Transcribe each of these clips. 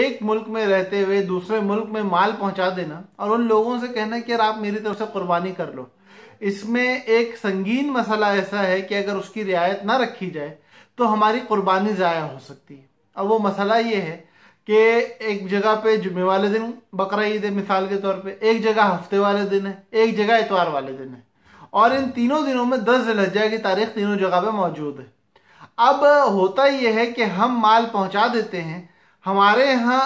एक मुल्क में रहते हुए दूसरे मुल्क में माल पहुंचा देना और उन लोगों से कहना कि यार आप मेरी तरफ से कुर्बानी कर लो इसमें एक संगीन मसला ऐसा है कि अगर उसकी रियायत ना रखी जाए तो हमारी कुर्बानी ज़ाया हो सकती है अब वो मसला ये है कि एक जगह पे जुम्मे वाले दिन बकरा ईद है मिसाल के तौर पे एक जगह हफ्ते वाले दिन है एक जगह इतवार वाले दिन है और इन तीनों दिनों में दस जिलहजा की तारीख तीनों जगह पे मौजूद है अब होता यह है कि हम माल पहुंचा देते हैं हमारे यहाँ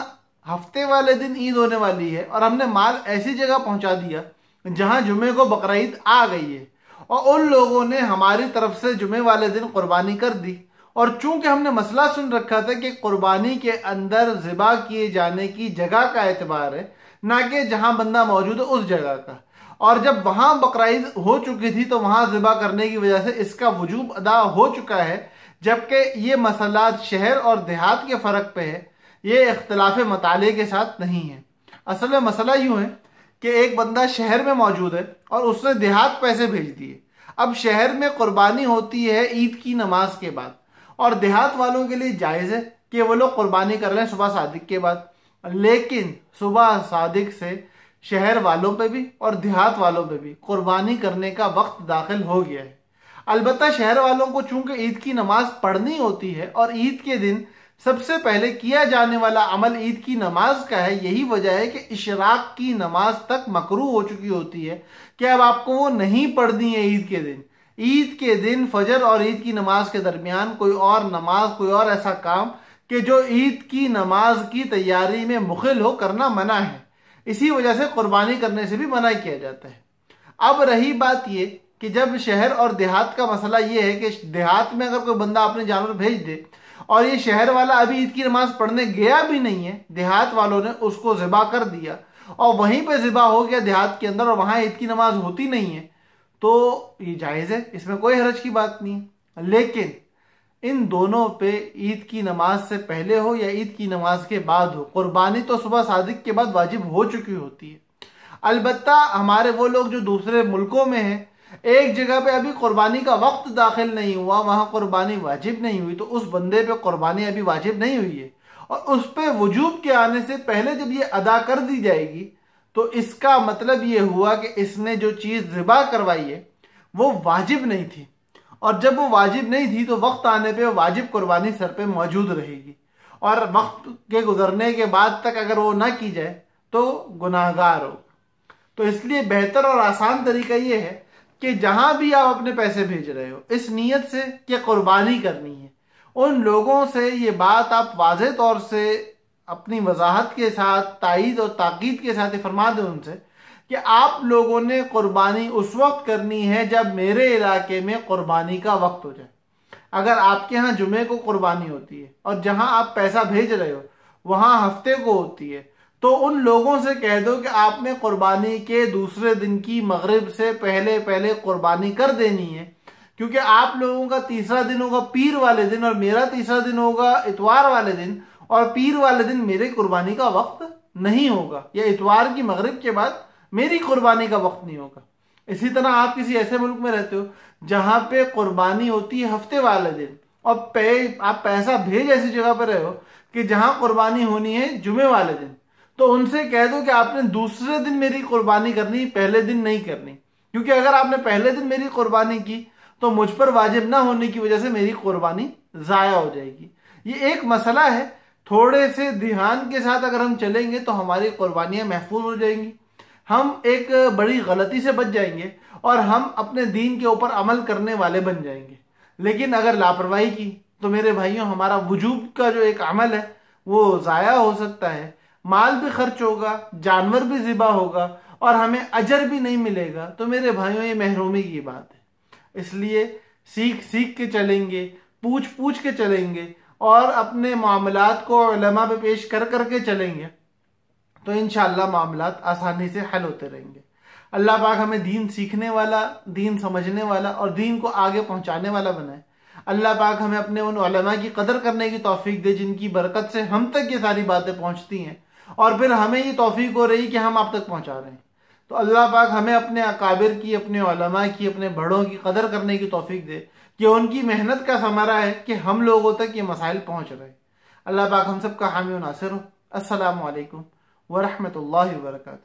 हफ्ते वाले दिन ईद होने वाली है और हमने माल ऐसी जगह पहुंचा दिया जहां जुमे को बकर आ गई है और उन लोगों ने हमारी तरफ से जुमे वाले दिन कुर्बानी कर दी और चूंकि हमने मसला सुन रखा था कि कुर्बानी के अंदर ज़िबा किए जाने की जगह का एतबार है ना कि जहां बंदा मौजूद है उस जगह का और जब वहां बकरीद हो चुकी थी तो वहां ज़िबा करने की वजह से इसका वजूब अदा हो चुका है जबकि ये मसला शहर और देहात के फ़र्क पे है ये इख्तलाफ मताले के साथ नहीं है असल में मसला यूँ है कि एक बंदा शहर में मौजूद है और उसने देहात पैसे भेज दिए अब शहर में कुर्बानी होती है ईद की नमाज के बाद और देहात वालों के लिए जायज़ है कि वो लोग कुर्बानी कर लें सुबह सादिक के बाद लेकिन सुबह सादिक से शहर वालों पे भी और देहात वालों पे भी कुर्बानी करने का वक्त दाखिल हो गया है अलबत्त शहर वालों को चूंकि ईद की नमाज पढ़नी होती है और ईद के दिन सबसे पहले किया जाने वाला अमल ईद की नमाज का है यही वजह है कि इशराक की नमाज तक मकरू हो चुकी होती है क्या अब आपको वो नहीं पढ़नी है ईद के दिन ईद के दिन फजर और ईद की नमाज के दरमियान कोई और नमाज कोई और ऐसा काम कि जो ईद की नमाज की तैयारी में मुखिल हो करना मना है इसी वजह से कुर्बानी करने से भी मना किया जाता है अब रही बात ये कि जब शहर और देहात का मसला ये है कि देहात में अगर कोई बंदा अपने जानवर भेज दे और ये शहर वाला अभी ईद की नमाज पढ़ने गया भी नहीं है देहात वालों ने उसको ज़िबा कर दिया और वहीं पे ज़िबा हो गया देहात के अंदर और वहाँ ईद की नमाज होती नहीं है तो ये जायज़ है इसमें कोई हरज की बात नहीं लेकिन इन दोनों पे ईद की नमाज से पहले हो या ईद की नमाज के बाद हो कुर्बानी तो सुबह सादिक के बाद वाजिब हो चुकी होती है अलबत् हमारे वो लोग जो दूसरे मुल्कों में हैं एक जगह पे अभी कुर्बानी का वक्त दाखिल नहीं हुआ वहाँ कुर्बानी वाजिब नहीं हुई तो उस बंदे पे कुर्बानी अभी वाजिब नहीं हुई है और उस पर वजूब के आने से पहले जब ये अदा कर दी जाएगी तो इसका मतलब ये हुआ कि इसने जो चीज़ ज़िबा करवाई है वो वाजिब नहीं थी और जब वो वाजिब नहीं थी तो वक्त आने पर वाजिब कुर्बानी सर पर मौजूद रहेगी और वक्त के गुजरने के बाद तक अगर वो ना की जाए तो गुनाहगार हो तो इसलिए बेहतर और आसान तरीका ये है कि जहां भी आप अपने पैसे भेज रहे हो इस नीयत से कि कुर्बानी करनी है उन लोगों से ये बात आप वाज तौर से अपनी वजाहत के साथ तइद और ताक़द के साथ फरमा दें उनसे कि आप लोगों ने कुर्बानी उस वक्त करनी है जब मेरे इलाके में कुर्बानी का वक्त हो जाए अगर आपके यहाँ जुमे को कुर्बानी होती है और जहाँ आप पैसा भेज रहे हो वहाँ हफ्ते को होती है तो उन लोगों से कह दो कि आपने कुर्बानी के दूसरे दिन की मगरब से पहले पहले कुर्बानी कर देनी है क्योंकि आप लोगों का तीसरा दिन होगा पीर वाले दिन और मेरा तीसरा दिन होगा इतवार वाले दिन और पीर वाले दिन मेरे कुर्बानी का वक्त नहीं होगा या इतवार की मगरब के बाद मेरी कुर्बानी का वक्त नहीं होगा इसी तरह आप किसी ऐसे मुल्क में रहते हो जहां पे कुर्बानी होती है हफ्ते वाले दिन और पे आप पैसा भेज ऐसी जगह पर रहे हो कि जहां कुर्बानी होनी है जुमे वाले दिन तो उनसे कह दो कि आपने दूसरे दिन मेरी कुर्बानी करनी पहले दिन नहीं करनी क्योंकि अगर आपने पहले दिन मेरी कुर्बानी की तो मुझ पर वाजिब ना होने की वजह से मेरी कुर्बानी ज़ाया हो जाएगी ये एक मसला है थोड़े से ध्यान के साथ अगर हम चलेंगे तो हमारी कुर्बानियां महफूज हो जाएंगी हम एक बड़ी गलती से बच जाएंगे और हम अपने दीन के ऊपर अमल करने वाले बन जाएंगे लेकिन अगर लापरवाही की तो मेरे भाइयों हमारा वजूब का जो एक अमल है वो ज़ाया हो सकता है माल भी खर्च होगा जानवर भी ज़िबा होगा और हमें अजर भी नहीं मिलेगा तो मेरे भाइयों ये महरूमी की बात है इसलिए सीख सीख के चलेंगे पूछ पूछ के चलेंगे और अपने मामलात को लमा पे पेश कर करके चलेंगे तो इन मामला आसानी से हल होते रहेंगे अल्लाह पाक हमें दीन सीखने वाला दीन समझने वाला और दीन को आगे पहुंचाने वाला बनाए अल्लाह पाक हमें अपने उन की कदर करने की तोफीक दे जिनकी बरकत से हम तक ये सारी बातें पहुंचती हैं और फिर हमें ये तोफ़ी हो रही कि हम आप तक पहुँचा रहे हैं तो अल्लाह पाक हमें अपने अकाबिर की अपने की अपने बड़ों की कदर करने की तोफ़ी दे कि उनकी मेहनत का समारा है कि हम लोगों तक ये मसाइल पहुँच रहे अल्लाह पाक हम सब का हामी नासिर हो असलकम वरहमल वर्का